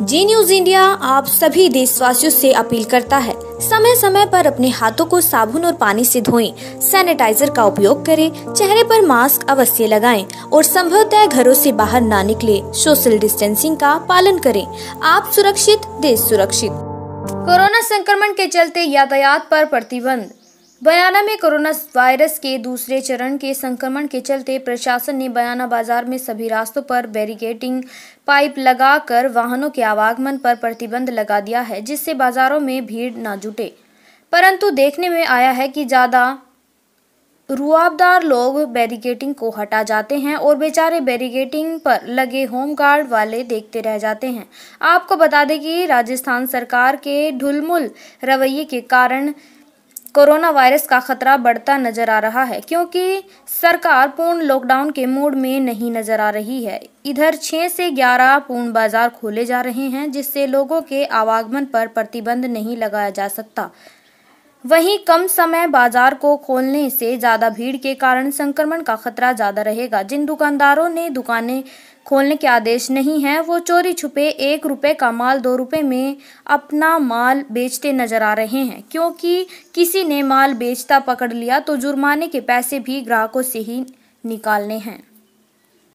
जी news India आप सभी देशवासियों से अपील करता है समय समय पर अपने हाथों को साबुन और पानी से धोएं, सैनिटाइजर का उपयोग करें चेहरे पर मास्क अवश्य लगाएं और संभवतः घरों से बाहर ना निकले सोशल डिस्टेंसिंग का पालन करें आप सुरक्षित देश सुरक्षित कोरोना संक्रमण के चलते यातायात पर प्रतिबंध बयाना में कोरोना वायरस के दूसरे चरण के संक्रमण के चलते प्रशासन ने बयाना बाजार में सभी रास्तों पर बैरिकेडिंग पाइप लगाकर वाहनों के आवागमन पर प्रतिबंध लगा दिया है जिससे बाजारों में भीड़ ना जुटे परंतु देखने में आया है कि ज़्यादा रुआबदार लोग बैरिकेटिंग को हटा जाते हैं और बेचारे बैरिकेटिंग पर लगे होम गार्ड वाले देखते रह जाते हैं आपको बता दें कि राजस्थान सरकार के ढुलमुल रवैये के कारण कोरोना वायरस का खतरा बढ़ता नजर आ रहा है क्योंकि सरकार पूर्ण लॉकडाउन के मूड में नहीं नजर आ रही है इधर 6 से 11 पूर्ण बाजार खोले जा रहे हैं जिससे लोगों के आवागमन पर प्रतिबंध नहीं लगाया जा सकता वहीं कम समय बाजार को खोलने से ज़्यादा भीड़ के कारण संक्रमण का खतरा ज़्यादा रहेगा जिन दुकानदारों ने दुकानें खोलने के आदेश नहीं हैं वो चोरी छुपे एक रुपए का माल दो रुपए में अपना माल बेचते नजर आ रहे हैं क्योंकि किसी ने माल बेचता पकड़ लिया तो जुर्माने के पैसे भी ग्राहकों से ही निकालने हैं